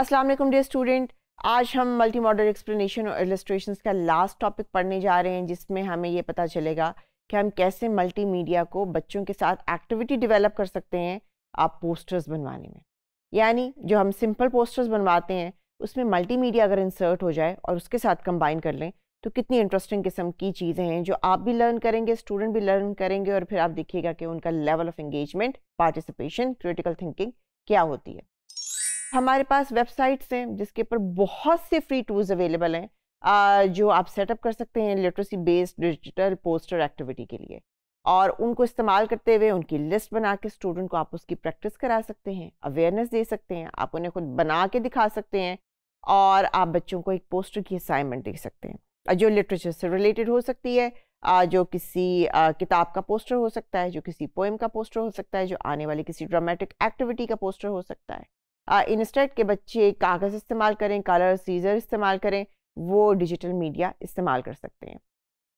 अस्सलाम वालेकुम day student आज हम मल्टी मॉडल एक्सप्लेनेशन और एलिस्ट्रेशन का लास्ट टॉपिक पढ़ने जा रहे हैं जिसमें हमें ये पता चलेगा कि हम कैसे मल्टीमीडिया को बच्चों के साथ एक्टिविटी डेवलप कर सकते हैं आप पोस्टर्स बनवाने में यानी जो हम सिंपल पोस्टर्स बनवाते हैं उसमें मल्टीमीडिया अगर इंसर्ट हो जाए और उसके साथ कंबाइन कर लें तो कितनी इंटरेस्टिंग किस्म की चीज़ें हैं जो आप भी लर्न करेंगे स्टूडेंट भी लर्न करेंगे और फिर आप देखिएगा कि उनका level of engagement participation critical thinking क्या होती है हमारे पास वेबसाइट्स हैं जिसके ऊपर बहुत से फ्री टूल्स अवेलेबल हैं जो आप सेटअप कर सकते हैं literacy based digital poster activity के लिए और उनको इस्तेमाल करते हुए उनकी लिस्ट बना के स्टूडेंट को आप उसकी प्रैक्टिस करा सकते हैं अवेयरनेस दे सकते हैं आप उन्हें खुद बना के दिखा सकते हैं और आप बच्चों को एक पोस्टर की असाइनमेंट दे सकते हैं जो लिटरेचर से रिलेटेड हो सकती है जो किसी किताब का पोस्टर हो सकता है जो किसी पोएम का पोस्टर हो सकता है जो आने वाली किसी ड्रामेटिक एक्टिविटी का पोस्टर हो सकता है इंस्टेट के बच्चे कागज़ इस्तेमाल करें कलर सीजर इस्तेमाल करें वो डिजिटल मीडिया इस्तेमाल कर सकते हैं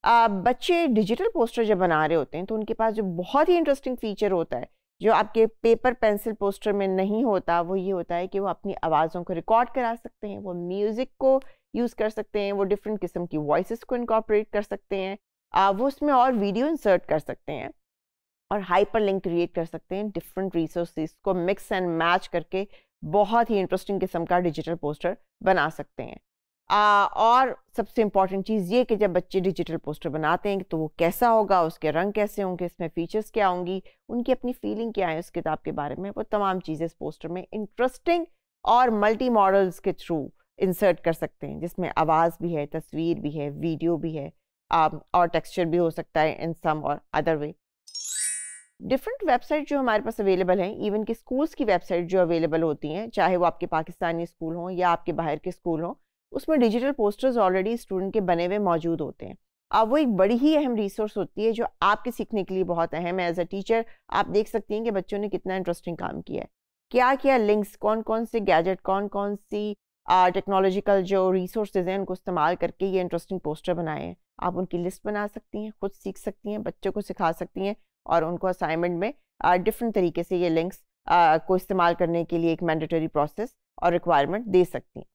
आ, बच्चे डिजिटल पोस्टर जब बना रहे होते हैं तो उनके पास जो बहुत ही इंटरेस्टिंग फीचर होता है जो आपके पेपर पेंसिल पोस्टर में नहीं होता वो ये होता है कि वो अपनी आवाज़ों को रिकॉर्ड करा सकते हैं वो म्यूज़िक को यूज़ कर सकते हैं वो डिफरेंट किस्म की वॉइस को इनकॉपरेट कर सकते हैं आ, वो उसमें और वीडियो इंसर्ट कर सकते हैं और हाइपर लिंक क्रिएट कर सकते हैं डिफरेंट रिसोर्स को मिक्स एंड मैच करके बहुत ही इंटरेस्टिंग किस्म का डिजिटल पोस्टर बना सकते हैं आ, और सबसे इम्पॉर्टेंट चीज़ ये कि जब बच्चे डिजिटल पोस्टर बनाते हैं तो वो कैसा होगा उसके रंग कैसे होंगे इसमें फ़ीचर्स क्या होंगी उनकी अपनी फीलिंग क्या है उस किताब के बारे में वो तमाम चीज़ें इस पोस्टर में इंटरेस्टिंग और मल्टी मॉडल्स के थ्रू इंसर्ट कर सकते हैं जिसमें आवाज़ भी है तस्वीर भी है वीडियो भी है आ, और टेक्स्चर भी हो सकता है इन सम और अदर वे डिफरेंट वेबसाइट जो हमारे पास अवेलेबल हैं इवन कि स्कूल्स की वेबसाइट जो अवेलेबल होती हैं चाहे वो आपके पाकिस्तानी स्कूल हों या आपके बाहर के स्कूल हों उसमें डिजिटल पोस्टर्स ऑलरेडी स्टूडेंट के बने हुए मौजूद होते हैं अब वो एक बड़ी ही अहम रिसोर्स होती है जो आपके सीखने के लिए बहुत अहम है एज अ टीचर आप देख सकती हैं कि बच्चों ने कितना इंटरेस्टिंग काम किया है क्या क्या लिंक्स कौन कौन से गैजेट कौन कौन सी टेक्नोलॉजिकल जो रिसोर्सेज हैं उनको इस्तेमाल करके ये इंटरेस्टिंग पोस्टर बनाए हैं आप उनकी लिस्ट बना सकती हैं खुद सीख सकती हैं बच्चों को सिखा सकती हैं और उनको असाइनमेंट में डिफरेंट तरीके से ये लिंक्स को इस्तेमाल करने के लिए एक मैंडेटरी प्रोसेस और रिक्वायरमेंट दे सकती हैं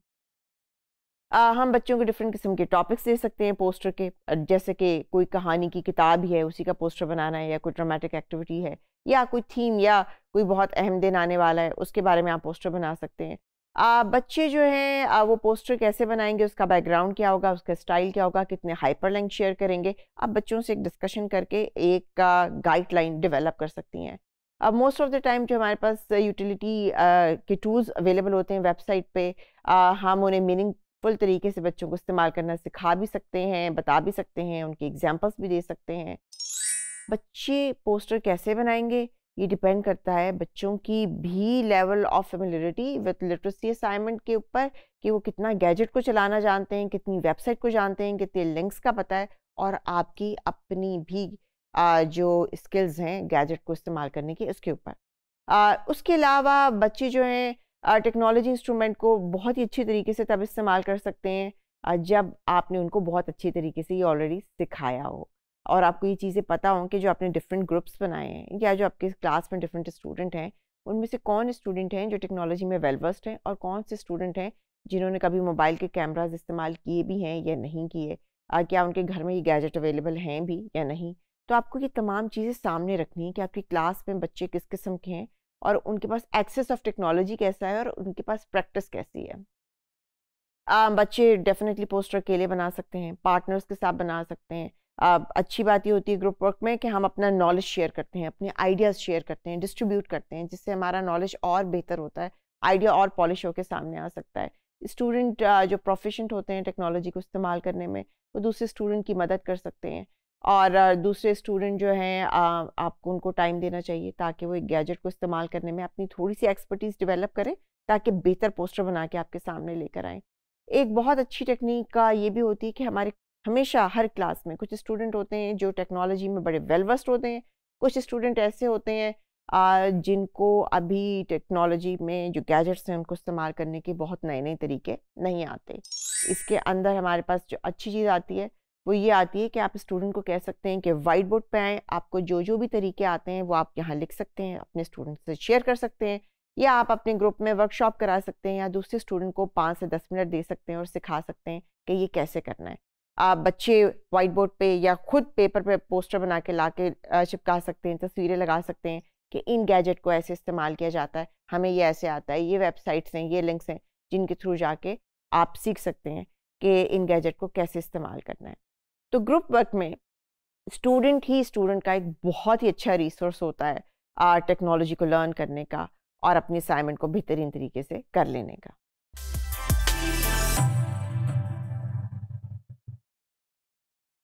आ, हम बच्चों को डिफरेंट किस्म के टॉपिक्स दे सकते हैं पोस्टर के जैसे कि कोई कहानी की किताब ही है उसी का पोस्टर बनाना है या कोई ड्रामेटिक एक्टिविटी है या कोई थीम या कोई बहुत अहम दिन आने वाला है उसके बारे में आप पोस्टर बना सकते हैं बच्चे जो हैं वो पोस्टर कैसे बनाएंगे उसका बैकग्राउंड क्या होगा उसका स्टाइल क्या होगा कितने हाइपरलिंक शेयर करेंगे आप बच्चों से एक डिस्कशन करके एक गाइडलाइन डिवेलप कर सकती हैं अब मोस्ट ऑफ़ द टाइम जो हमारे पास यूटिलिटी के टूल्स अवेलेबल होते हैं वेबसाइट पे uh, हम उन्हें मीनिंगफुल तरीके से बच्चों को इस्तेमाल करना सिखा भी सकते हैं बता भी सकते हैं उनके एग्जाम्पल्स भी दे सकते हैं बच्चे पोस्टर कैसे बनाएंगे ये डिपेंड करता है बच्चों की भी level of familiarity with literacy assignment के ऊपर कि वो कितना गैजेट को चलाना जानते हैं कितनी वेबसाइट को जानते हैं कितने लिंक्स का पता है और आपकी अपनी भी आ, जो स्किल्स हैं गैजेट को इस्तेमाल करने की उसके ऊपर उसके अलावा बच्चे जो हैं टेक्नोलॉजी इंस्ट्रूमेंट को बहुत ही अच्छी तरीके से तब इस्तेमाल कर सकते हैं जब आपने उनको बहुत अच्छी तरीके से ये ऑलरेडी सिखाया हो और आपको ये चीज़ें पता हों कि जो आपने डिफरेंट ग्रुप्स बनाए हैं या जो आपके क्लास में डिफरेंट स्टूडेंट हैं उनमें से कौन स्टूडेंट हैं जो टेक्नोलॉजी में वेलवर्स्ड हैं और कौन से स्टूडेंट हैं जिन्होंने कभी मोबाइल के कैमराज इस्तेमाल किए भी हैं या नहीं किए क्या उनके घर में ये गैजेट अवेलेबल हैं भी या नहीं तो आपको ये तमाम चीज़ें सामने रखनी है कि आपकी क्लास में बच्चे किस किस्म के हैं और उनके पास एक्सेस ऑफ टेक्नोलॉजी कैसा है और उनके पास प्रैक्टिस कैसी है आ, बच्चे डेफिनेटली पोस्टर अकेले बना सकते हैं पार्टनर्स के साथ बना सकते हैं अच्छी बात ये होती है ग्रुप वर्क में कि हम अपना नॉलेज शेयर करते हैं अपने आइडियाज़ शेयर करते हैं डिस्ट्रीब्यूट करते हैं जिससे हमारा नॉलेज और बेहतर होता है आइडिया और पॉलिश होकर सामने आ सकता है स्टूडेंट जो प्रोफिशेंट होते हैं टेक्नोलॉजी को इस्तेमाल करने में वो दूसरे स्टूडेंट की मदद कर सकते हैं और दूसरे स्टूडेंट जो हैं आपको उनको टाइम देना चाहिए ताकि वो एक गैजेट को इस्तेमाल करने में अपनी थोड़ी सी एक्सपर्टीज़ डेवलप करें ताकि बेहतर पोस्टर बना के आपके सामने लेकर आएँ एक बहुत अच्छी टेक्निक का ये भी होती है कि हमारे हमेशा हर क्लास में कुछ स्टूडेंट होते हैं जो टेक्नोलॉजी में बड़े वेल वेलवस्ट होते हैं कुछ स्टूडेंट ऐसे होते हैं जिनको अभी टेक्नोलॉजी में जो गैजेट्स हैं उनको इस्तेमाल करने के बहुत नए नए तरीके नहीं आते इसके अंदर हमारे पास जो अच्छी चीज़ आती है वो ये आती है कि आप स्टूडेंट को कह सकते हैं कि वाइट बोर्ड पर आएँ आपको जो जो भी तरीके आते हैं वो आप यहाँ लिख सकते हैं अपने स्टूडेंट से शेयर कर सकते हैं या आप अपने ग्रुप में वर्कशॉप करा सकते हैं या दूसरे स्टूडेंट को पाँच से दस मिनट दे सकते हैं और सिखा सकते हैं कि ये कैसे करना है आप बच्चे वाइट बोर्ड पे या खुद पेपर पे पोस्टर बना के ला के चिपका सकते हैं तस्वीरें लगा सकते हैं कि इन गैजेट को ऐसे इस्तेमाल किया जाता है हमें ये ऐसे आता है ये वेबसाइट्स हैं ये लिंक्स हैं जिनके थ्रू जाके आप सीख सकते हैं कि इन गैजेट को कैसे इस्तेमाल करना है तो ग्रुप वर्क में स्टूडेंट ही स्टूडेंट का एक बहुत ही अच्छा रिसोर्स होता है टेक्नोलॉजी को लर्न करने का और अपने असाइनमेंट को बेहतरीन तरीके से कर लेने का